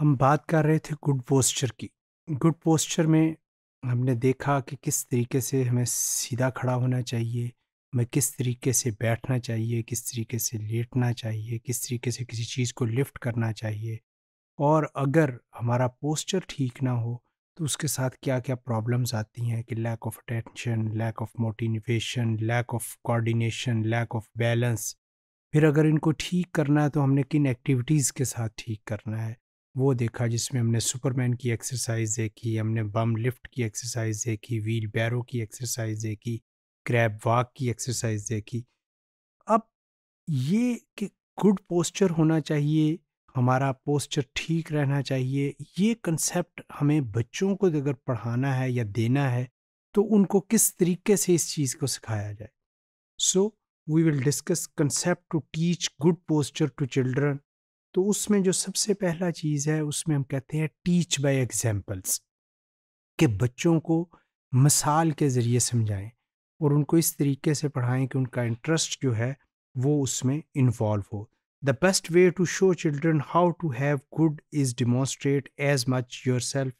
हम बात कर रहे थे गुड पोस्चर की गुड पोस्चर में हमने देखा कि किस तरीके से हमें सीधा खड़ा होना चाहिए हमें किस तरीके से बैठना चाहिए किस तरीके से लेटना चाहिए किस तरीके से किसी चीज़ को लिफ्ट करना चाहिए और अगर हमारा पोस्चर ठीक ना हो तो उसके साथ क्या क्या प्रॉब्लम्स आती हैं कि lack of attention lack of motivation lack of coordination lack of balance फिर अगर इनको ठीक करना है तो हमने किन एक्टिविटीज़ के साथ ठीक करना है वो देखा जिसमें हमने सुपरमैन की एक्सरसाइज देखी हमने बम लिफ्ट की एक्सरसाइज देखी व्हील बैरो की एक्सरसाइज देखी क्रैब वाक की एक्सरसाइज देखी अब ये कि गुड पोस्चर होना चाहिए हमारा पोस्चर ठीक रहना चाहिए ये कंसेप्ट हमें बच्चों को अगर पढ़ाना है या देना है तो उनको किस तरीके से इस चीज़ को सिखाया जाए so we will discuss concept to teach good posture to children तो उसमें जो सबसे पहला चीज़ है उसमें हम कहते हैं टीच बाय एग्जाम्पल्स कि बच्चों को मिसाल के ज़रिए समझाएं और उनको इस तरीके से पढ़ाएं कि उनका इंटरेस्ट जो है वो उसमें इन्वॉल्व हो the best way to show children how to have good is demonstrate as much yourself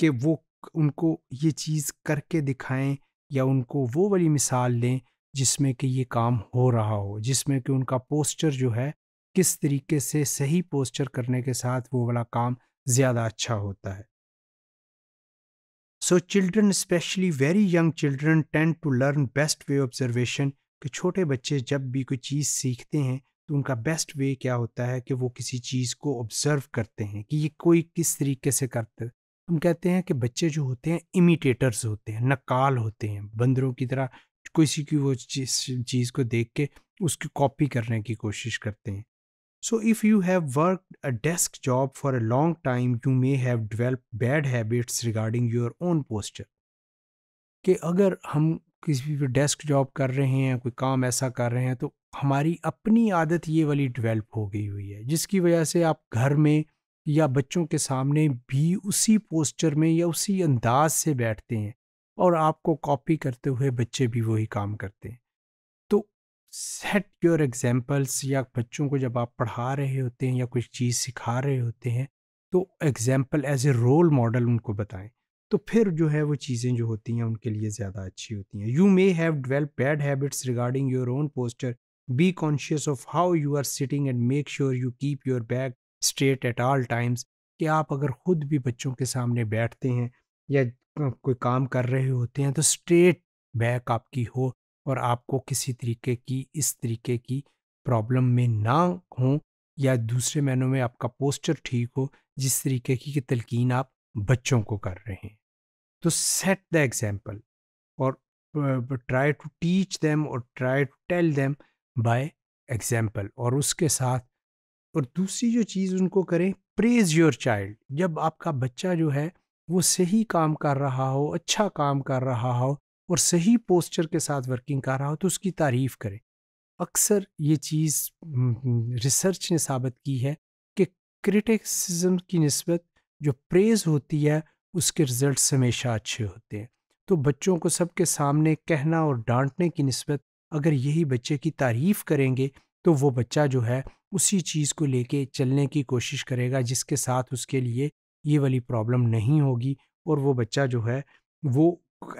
कि वो उनको ये चीज़ करके दिखाएं या उनको वो वाली मिसाल दें जिसमें कि ये काम हो रहा हो जिसमें कि उनका पोस्चर जो है किस तरीके से सही पोस्चर करने के साथ वो वाला काम ज़्यादा अच्छा होता है so children specially very young children tend to learn best way observation कि छोटे बच्चे जब भी कोई चीज़ सीखते हैं तो उनका बेस्ट वे क्या होता है कि वो किसी चीज़ को ऑब्ज़र्व करते हैं कि ये कोई किस तरीके से करते हैं हम कहते हैं कि बच्चे जो होते हैं इमिटेटर्स होते हैं नकाल होते हैं बंदरों की तरह किसी की वो चीज़ को देख के उसकी कॉपी करने की कोशिश करते हैं So, if you have worked a desk job for a long time, you may have developed bad habits regarding your own posture. कि अगर हम किसी भी डेस्क जॉब कर रहे हैं कोई काम ऐसा कर रहे हैं तो हमारी अपनी आदत ये वाली डेवलप हो गई हुई है जिसकी वजह से आप घर में या बच्चों के सामने भी उसी पोस्चर में या उसी अंदाज से बैठते हैं और आपको कॉपी करते हुए बच्चे भी वही काम करते हैं सेट योर एग्जाम्पल्स या बच्चों को जब आप पढ़ा रहे होते हैं या कुछ चीज़ सिखा रहे होते हैं तो example as a role model उनको बताएं तो फिर जो है वो चीज़ें जो होती हैं उनके लिए ज़्यादा अच्छी होती हैं you may have develop bad habits regarding your own posture be conscious of how you are sitting and make sure you keep your back straight at all times कि आप अगर ख़ुद भी बच्चों के सामने बैठते हैं या कोई काम कर रहे होते हैं तो स्ट्रेट बैक आपकी हो और आपको किसी तरीके की इस तरीके की प्रॉब्लम में ना हो या दूसरे मैनों में आपका पोस्चर ठीक हो जिस तरीके की तलकिन आप बच्चों को कर रहे हैं तो सेट द एग्जाम्पल और ट्राई टू टीच देम और try to tell them by example और उसके साथ और दूसरी जो चीज़ उनको करें प्रेज योर चाइल्ड जब आपका बच्चा जो है वो सही काम कर रहा हो अच्छा काम कर रहा हो और सही पोस्चर के साथ वर्किंग कर रहा हो तो उसकी तारीफ़ करें अक्सर ये चीज़ रिसर्च ने साबित की है कि क्रिटिसिज्म की नस्बत जो प्रेज़ होती है उसके रिज़ल्ट हमेशा अच्छे होते हैं तो बच्चों को सबके सामने कहना और डांटने की नस्बत अगर यही बच्चे की तारीफ़ करेंगे तो वो बच्चा जो है उसी चीज़ को लेके चलने की कोशिश करेगा जिसके साथ उसके लिए ये वाली प्रॉब्लम नहीं होगी और वो बच्चा जो है वो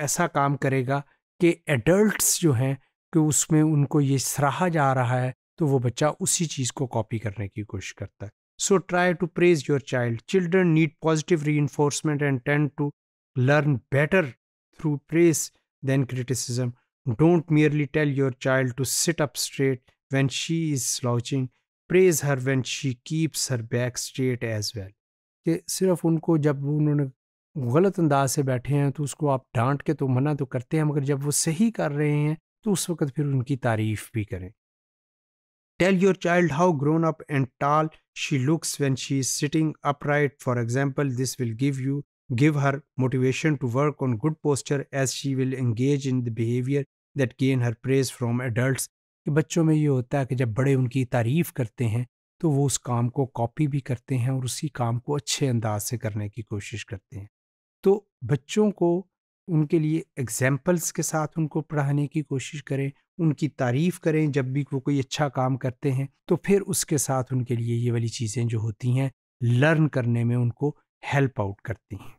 ऐसा काम करेगा कि एडल्ट्स जो हैं कि उसमें उनको ये सराहा जा रहा है तो वो बच्चा उसी चीज़ को कॉपी करने की कोशिश करता है so try to praise your child children need positive re and tend to learn better through praise than criticism don't merely tell your child to sit up straight when she is slouching praise her when she keeps her back straight as well कि सिर्फ उनको जब उन्होंने गलत अंदाज से बैठे हैं तो उसको आप डांट के तो मना तो करते हैं मगर जब वो सही कर रहे हैं तो उस वक्त फिर उनकी तारीफ भी करें tell your child how grown up and tall she looks when she is sitting upright for example this will give you give her motivation to work on good posture as she will engage in the behaviour that gain her praise from adult कि बच्चों में ये होता है कि जब बड़े उनकी तारीफ करते हैं तो वो उस काम को कॉपी भी करते हैं और उसी काम को अच्छे अंदाज से करने की कोशिश करते हैं तो बच्चों को उनके लिए एग्जाम्पल्स के साथ उनको पढ़ाने की कोशिश करें उनकी तारीफ़ करें जब भी वो कोई अच्छा काम करते हैं तो फिर उसके साथ उनके लिए ये वाली चीज़ें जो होती हैं लर्न करने में उनको हेल्प आउट करती हैं